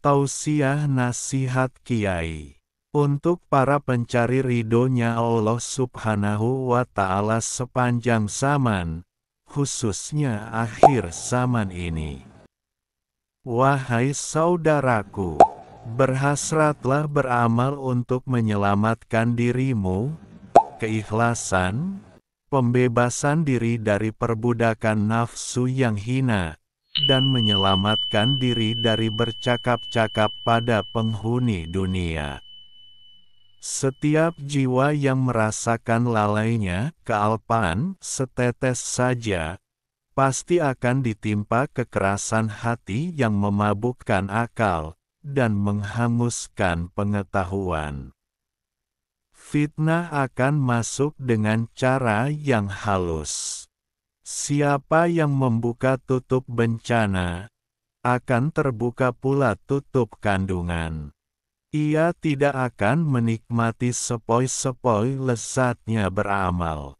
Tausiah Nasihat Kiai untuk para pencari ridhonya Allah subhanahu wa ta'ala sepanjang zaman, khususnya akhir zaman ini. Wahai saudaraku, berhasratlah beramal untuk menyelamatkan dirimu, keikhlasan, pembebasan diri dari perbudakan nafsu yang hina, dan menyelamatkan diri dari bercakap-cakap pada penghuni dunia. Setiap jiwa yang merasakan lalainya, kealpaan, setetes saja, pasti akan ditimpa kekerasan hati yang memabukkan akal, dan menghanguskan pengetahuan. Fitnah akan masuk dengan cara yang halus. Siapa yang membuka tutup bencana, akan terbuka pula tutup kandungan. Ia tidak akan menikmati sepoi-sepoi lezatnya beramal.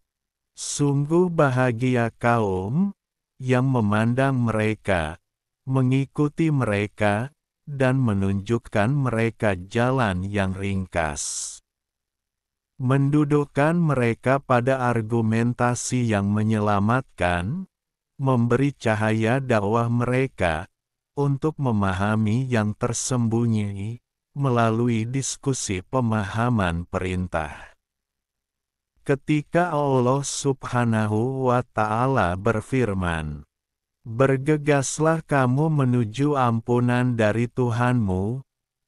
Sungguh bahagia kaum yang memandang mereka, mengikuti mereka, dan menunjukkan mereka jalan yang ringkas. Mendudukkan mereka pada argumentasi yang menyelamatkan, memberi cahaya dakwah mereka, untuk memahami yang tersembunyi, melalui diskusi pemahaman perintah. Ketika Allah Subhanahu wa Ta'ala berfirman, "Bergegaslah kamu menuju ampunan dari Tuhanmu,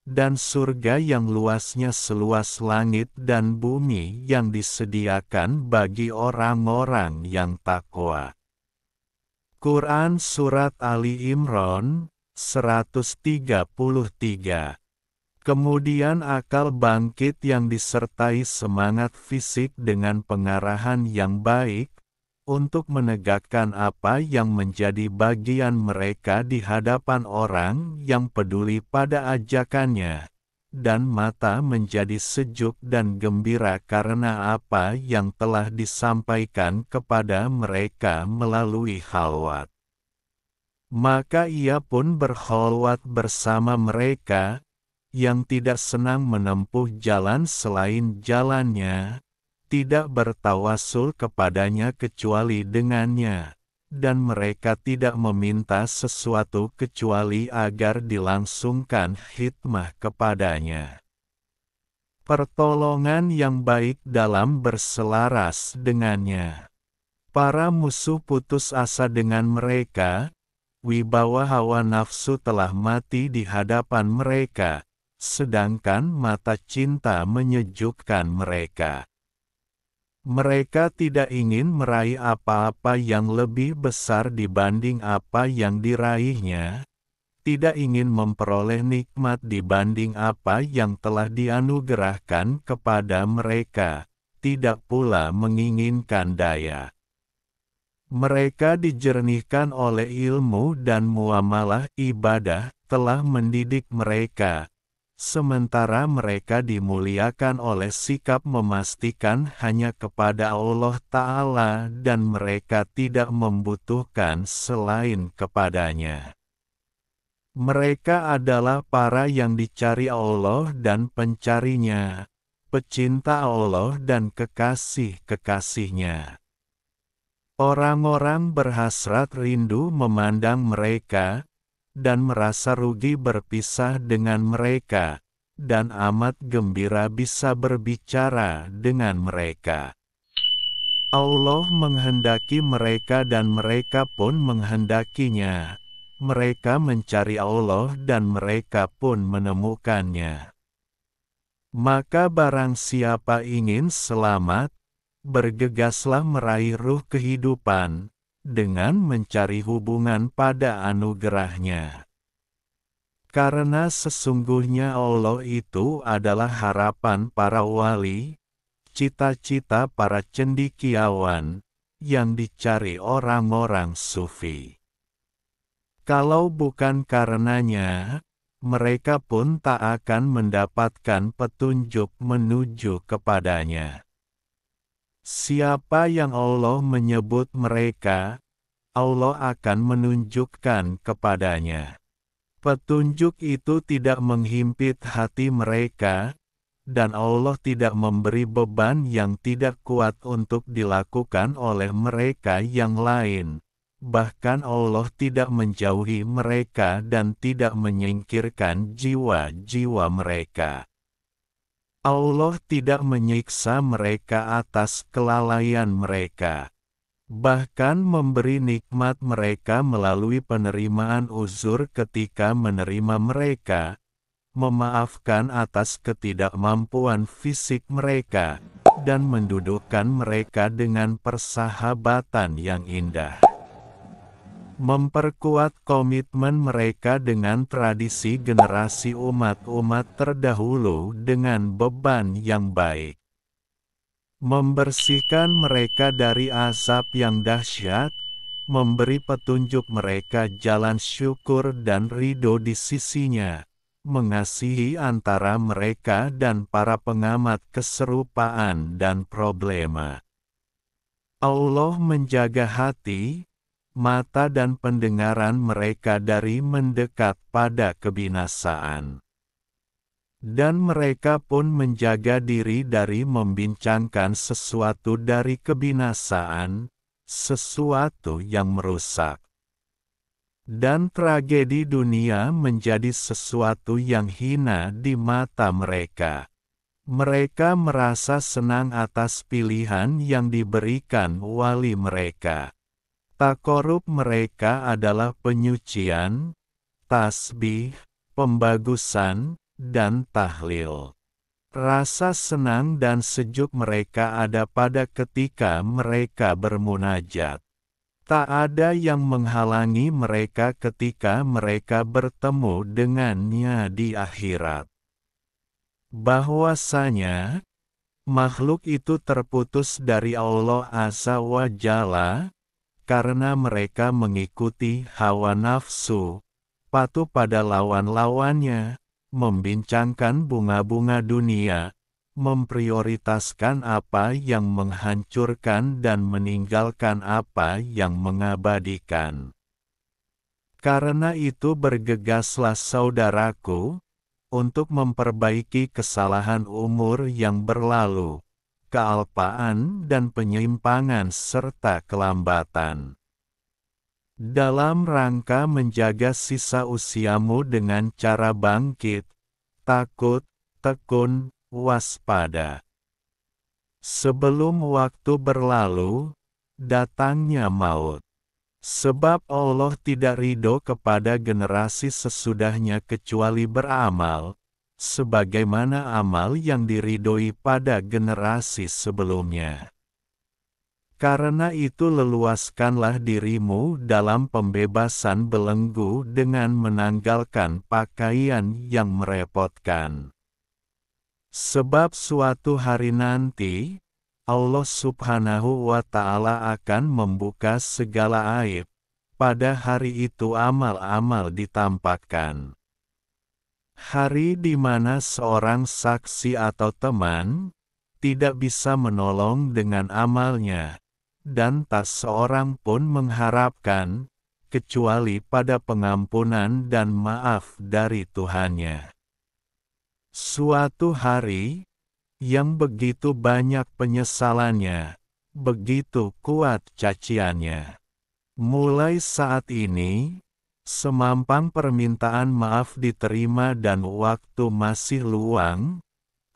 dan surga yang luasnya seluas langit dan bumi yang disediakan bagi orang-orang yang takwa." Quran Surat Ali Imran 133 Kemudian akal bangkit yang disertai semangat fisik dengan pengarahan yang baik, untuk menegakkan apa yang menjadi bagian mereka di hadapan orang yang peduli pada ajakannya, dan mata menjadi sejuk dan gembira karena apa yang telah disampaikan kepada mereka melalui halwat. Maka ia pun berholwat bersama mereka, yang tidak senang menempuh jalan selain jalannya, tidak bertawasul kepadanya kecuali dengannya, dan mereka tidak meminta sesuatu kecuali agar dilangsungkan hikmah kepadanya. Pertolongan yang baik dalam berselaras dengannya. Para musuh putus asa dengan mereka, wibawa hawa nafsu telah mati di hadapan mereka, sedangkan mata cinta menyejukkan mereka. Mereka tidak ingin meraih apa-apa yang lebih besar dibanding apa yang diraihnya, tidak ingin memperoleh nikmat dibanding apa yang telah dianugerahkan kepada mereka, tidak pula menginginkan daya. Mereka dijernihkan oleh ilmu dan muamalah ibadah telah mendidik mereka, sementara mereka dimuliakan oleh sikap memastikan hanya kepada Allah Ta'ala dan mereka tidak membutuhkan selain kepadanya. Mereka adalah para yang dicari Allah dan pencarinya, pecinta Allah dan kekasih-kekasihnya. Orang-orang berhasrat rindu memandang mereka, dan merasa rugi berpisah dengan mereka, dan amat gembira bisa berbicara dengan mereka. Allah menghendaki mereka dan mereka pun menghendakinya. Mereka mencari Allah dan mereka pun menemukannya. Maka barang siapa ingin selamat, bergegaslah meraih ruh kehidupan, dengan mencari hubungan pada anugerahnya. Karena sesungguhnya Allah itu adalah harapan para wali, cita-cita para cendikiawan, yang dicari orang-orang sufi. Kalau bukan karenanya, mereka pun tak akan mendapatkan petunjuk menuju kepadanya. Siapa yang Allah menyebut mereka, Allah akan menunjukkan kepadanya. Petunjuk itu tidak menghimpit hati mereka, dan Allah tidak memberi beban yang tidak kuat untuk dilakukan oleh mereka yang lain. Bahkan Allah tidak menjauhi mereka dan tidak menyingkirkan jiwa-jiwa mereka. Allah tidak menyiksa mereka atas kelalaian mereka. Bahkan memberi nikmat mereka melalui penerimaan uzur ketika menerima mereka, memaafkan atas ketidakmampuan fisik mereka, dan mendudukkan mereka dengan persahabatan yang indah memperkuat komitmen mereka dengan tradisi generasi umat-umat terdahulu dengan beban yang baik. Membersihkan mereka dari asap yang dahsyat, memberi petunjuk mereka jalan syukur dan ridho di sisinya, mengasihi antara mereka dan para pengamat keserupaan dan problema. Allah menjaga hati, mata dan pendengaran mereka dari mendekat pada kebinasaan. Dan mereka pun menjaga diri dari membincangkan sesuatu dari kebinasaan, sesuatu yang merusak. Dan tragedi dunia menjadi sesuatu yang hina di mata mereka. Mereka merasa senang atas pilihan yang diberikan wali mereka. Harta korup mereka adalah penyucian, tasbih, pembagusan, dan tahlil. Rasa senang dan sejuk mereka ada pada ketika mereka bermunajat. Tak ada yang menghalangi mereka ketika mereka bertemu dengannya di akhirat. Bahwasanya, makhluk itu terputus dari Allah Azza wa Jalla, karena mereka mengikuti hawa nafsu, patuh pada lawan-lawannya, membincangkan bunga-bunga dunia, memprioritaskan apa yang menghancurkan dan meninggalkan apa yang mengabadikan. Karena itu bergegaslah saudaraku, untuk memperbaiki kesalahan umur yang berlalu, kealpaan dan penyimpangan serta kelambatan. Dalam rangka menjaga sisa usiamu dengan cara bangkit, takut, tekun, waspada. Sebelum waktu berlalu, datangnya maut. Sebab Allah tidak ridho kepada generasi sesudahnya kecuali beramal, sebagaimana amal yang diridoi pada generasi sebelumnya. Karena itu leluaskanlah dirimu dalam pembebasan belenggu dengan menanggalkan pakaian yang merepotkan. Sebab suatu hari nanti, Allah subhanahu wa ta'ala akan membuka segala aib. Pada hari itu amal-amal ditampakkan hari di mana seorang saksi atau teman tidak bisa menolong dengan amalnya, dan tak seorang pun mengharapkan, kecuali pada pengampunan dan maaf dari Tuhannya. Suatu hari, yang begitu banyak penyesalannya, begitu kuat caciannya. Mulai saat ini, Semampang permintaan maaf diterima dan waktu masih luang,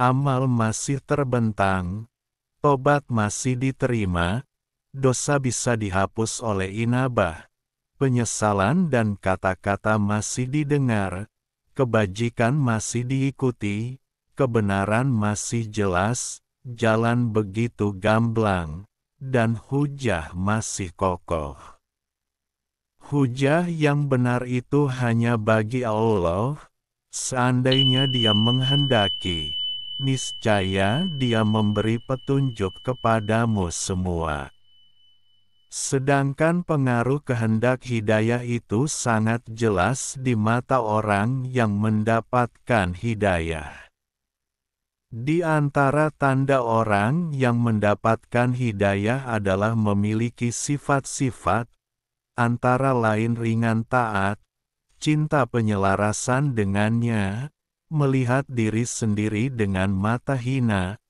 amal masih terbentang, tobat masih diterima, dosa bisa dihapus oleh inabah, penyesalan dan kata-kata masih didengar, kebajikan masih diikuti, kebenaran masih jelas, jalan begitu gamblang, dan hujah masih kokoh. Hujah yang benar itu hanya bagi Allah, seandainya dia menghendaki. Niscaya dia memberi petunjuk kepadamu semua. Sedangkan pengaruh kehendak hidayah itu sangat jelas di mata orang yang mendapatkan hidayah. Di antara tanda orang yang mendapatkan hidayah adalah memiliki sifat-sifat antara lain ringan taat, cinta penyelarasan dengannya, melihat diri sendiri dengan mata hina,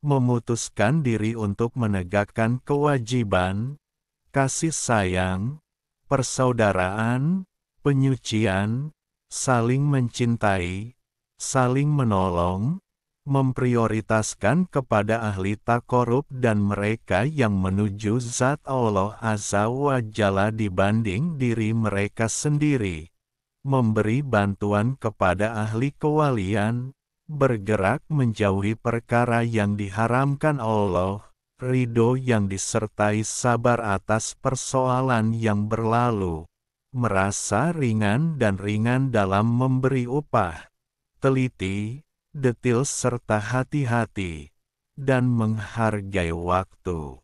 memutuskan diri untuk menegakkan kewajiban, kasih sayang, persaudaraan, penyucian, saling mencintai, saling menolong, memprioritaskan kepada ahli takorup dan mereka yang menuju zat Allah Azza wa Jalla dibanding diri mereka sendiri. Memberi bantuan kepada ahli kewalian, bergerak menjauhi perkara yang diharamkan Allah, ridho yang disertai sabar atas persoalan yang berlalu, merasa ringan dan ringan dalam memberi upah, teliti, detil serta hati-hati, dan menghargai waktu.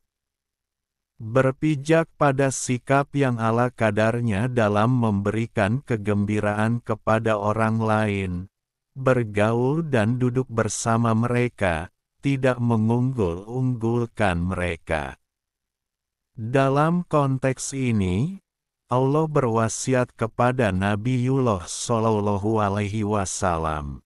Berpijak pada sikap yang ala kadarnya dalam memberikan kegembiraan kepada orang lain, bergaul dan duduk bersama mereka, tidak mengunggul-unggulkan mereka. Dalam konteks ini, Allah berwasiat kepada Nabi Yuloh Shallallahu Alaihi Wasallam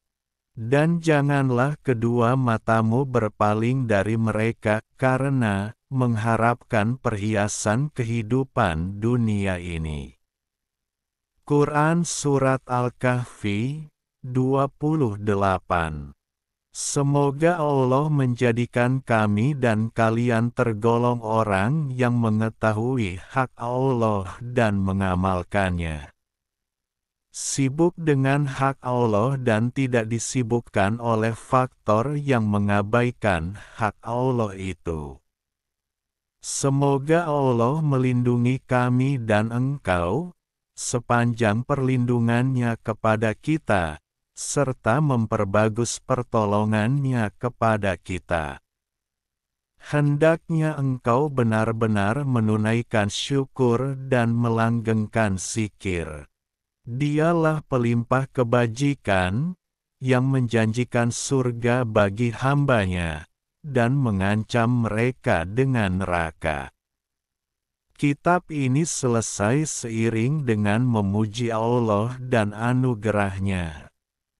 dan janganlah kedua matamu berpaling dari mereka, karena mengharapkan perhiasan kehidupan dunia ini. Quran Surat Al-Kahfi 28 Semoga Allah menjadikan kami dan kalian tergolong orang yang mengetahui hak Allah dan mengamalkannya sibuk dengan hak Allah dan tidak disibukkan oleh faktor yang mengabaikan hak Allah itu. Semoga Allah melindungi kami dan engkau, sepanjang perlindungannya kepada kita, serta memperbagus pertolongannya kepada kita. Hendaknya engkau benar-benar menunaikan syukur dan melanggengkan sikir. Dialah pelimpah kebajikan, yang menjanjikan surga bagi hambanya, dan mengancam mereka dengan neraka. Kitab ini selesai seiring dengan memuji Allah dan anugerahnya.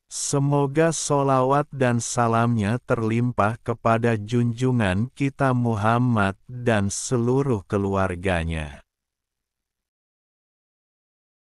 Semoga solawat dan salamnya terlimpah kepada junjungan kita Muhammad dan seluruh keluarganya.